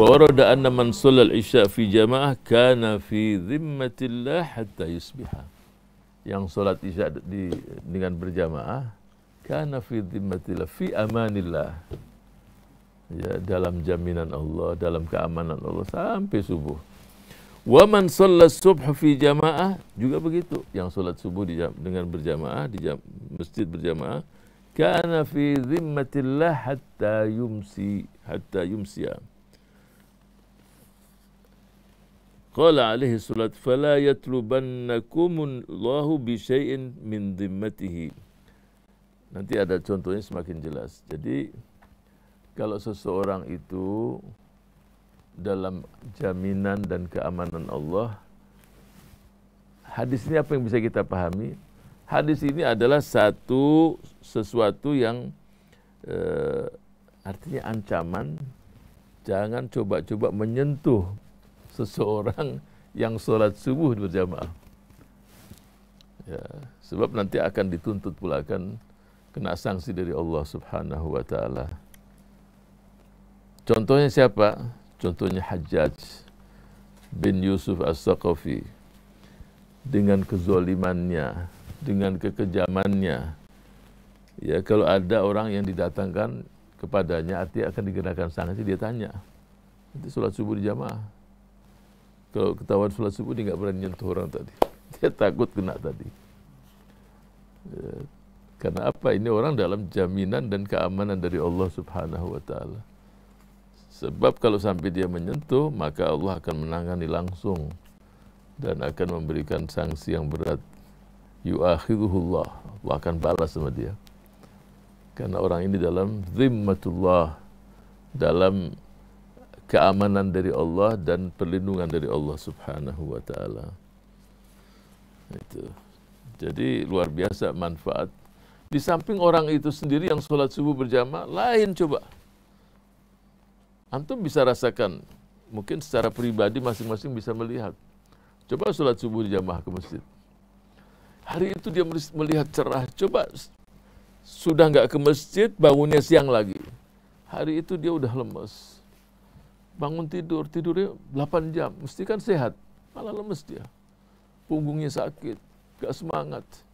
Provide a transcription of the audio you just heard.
Wa man sallal isya fi jamaah kana fi dhimmatillah hatta yusbiha. Yang sholat isya di, dengan berjamaah kana fi dimatilah fi amanillah. Ya, dalam jaminan Allah, dalam keamanan Allah sampai subuh. Wa man sholat subuh fi jamaah juga begitu. Yang sholat subuh di, dengan berjamaah di jam, masjid berjamaah kana fi dimatilah hatta yumsi hatta yumsiyah Qala alaihi salat fala Allahu bi syai'in min dhimmatihi. Nanti ada contohnya semakin jelas. Jadi kalau seseorang itu dalam jaminan dan keamanan Allah Hadis ini apa yang bisa kita pahami? Hadis ini adalah satu sesuatu yang e, artinya ancaman jangan coba-coba menyentuh seseorang yang sholat subuh berjamaah. Ya, sebab nanti akan dituntut pula akan kena sanksi dari Allah Subhanahu wa taala. Contohnya siapa? Contohnya Hajjaj bin Yusuf As-Saqafi dengan kezolimannya, dengan kekejamannya. Ya, kalau ada orang yang didatangkan kepadanya, artinya akan dikenakan sanksi, dia tanya. nanti sholat subuh di jamaah kalau ketahuan sholat subuh dia nggak berani nyentuh orang tadi. Dia takut kena tadi. Ya. Karena apa? Ini orang dalam jaminan dan keamanan dari Allah Subhanahu wa taala. Sebab kalau sampai dia menyentuh, maka Allah akan menangani langsung dan akan memberikan sanksi yang berat. Yuakhiruhullah, Allah akan balas sama dia. Karena orang ini dalam zimmatullah, dalam keamanan dari Allah dan perlindungan dari Allah Subhanahu wa taala. Itu. Jadi luar biasa manfaat. Di samping orang itu sendiri yang sholat subuh berjamaah lain coba. Antum bisa rasakan, mungkin secara pribadi masing-masing bisa melihat. Coba sholat subuh di ke masjid. Hari itu dia melihat cerah. Coba sudah nggak ke masjid, bangunnya siang lagi. Hari itu dia udah lemes bangun tidur, tidurnya 8 jam, mesti kan sehat, malah lemes dia. Punggungnya sakit, gak semangat.